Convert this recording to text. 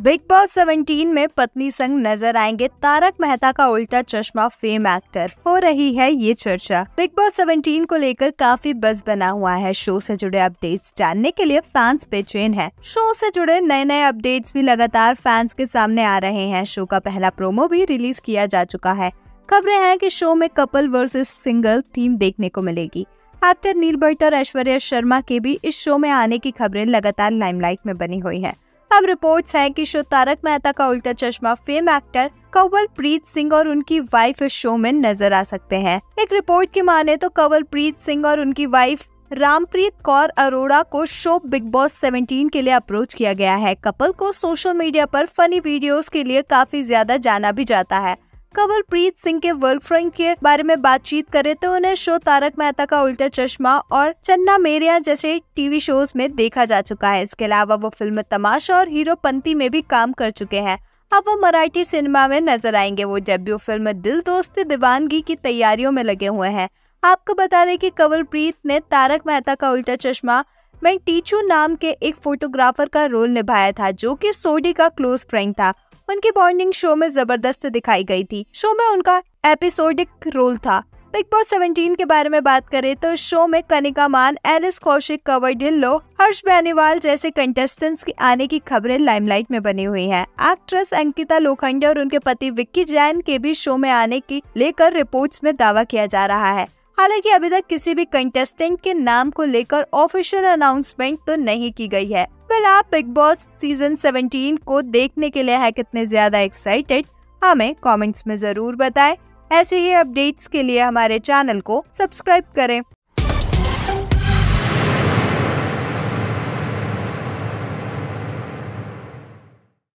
Big boss 17 में पत्नी संग नजर आएंगे तारक मेहता का उल्टा चश्मा फेम एक्टर हो रही है ये चर्चा बिग बॉस 17 को लेकर काफी बस बना हुआ है शो से जुड़े अपडेट्स जानने के लिए फैंस बेचैन है शो से जुड़े नए नए अपडेट्स भी लगातार फैंस के सामने आ रहे हैं शो का पहला प्रोमो भी रिलीज किया जा चुका है खबरें हैं की शो में कपल वर्सेज सिंगल थीम देखने को मिलेगी एक्टर नील बर्ट और ऐश्वर्या शर्मा के भी इस शो में आने की खबरें लगातार लाइमलाइट में बनी हुई है अब रिपोर्ट्स हैं कि show Tarak Mehta ka Ooltah Chashmah fame actor Kanwal Preet Singh और उनकी वाइफ इस शो में नजर आ सकते हैं एक रिपोर्ट की माने तो कंवल प्रीत सिंह और उनकी वाइफ रामप्रीत कौर अरोड़ा को शो बिग बॉस 17 के लिए अप्रोच किया गया है कपल को सोशल मीडिया पर फनी वीडियोस के लिए काफी ज्यादा जाना भी जाता है प्रीत सिंह के वर्क फ्रंट के बारे में बातचीत करे तो उन्हें शो तारक मेहता का उल्टा चश्मा और चन्ना मेरिया जैसे टीवी शोज में देखा जा चुका है इसके अलावा वो फिल्म तमाशा और हीरो पंथी में भी काम कर चुके हैं अब वो मराठी सिनेमा में नजर आएंगे वो डेब्यू फिल्म दिल दोस्त दीवानगी की तैयारियों में लगे हुए हैं आपको बता दें कि कंवरप्रीत ने तारक मेहता का उल्टा चश्मा में टीचू नाम के एक फोटोग्राफर का रोल निभाया था जो कि सोडी का क्लोज फ्रेंड था उनकी बॉन्डिंग शो में जबरदस्त दिखाई गई थी शो में उनका एपिसोडिक रोल था बिग बॉस सेवेंटीन के बारे में बात करें तो शो में कनिका मान एलिस कौशिक कवर ढिल्लो हर्ष बेनीवाल जैसे कंटेस्टेंट्स के आने की खबरें लाइमलाइट में बनी हुई हैं। एक्ट्रेस अंकिता लोखंडे और उनके पति विक्की जैन के भी शो में आने की लेकर रिपोर्ट्स में दावा किया जा रहा है हालांकि अभी तक किसी भी कंटेस्टेंट के नाम को लेकर ऑफिशियल अनाउंसमेंट तो नहीं की गई है वेल आप बिग बॉस सीजन 17 को देखने के लिए है कितने ज्यादा एक्साइटेड हमें कमेंट्स में जरूर बताएं ऐसे ही अपडेट्स के लिए हमारे चैनल को सब्सक्राइब करें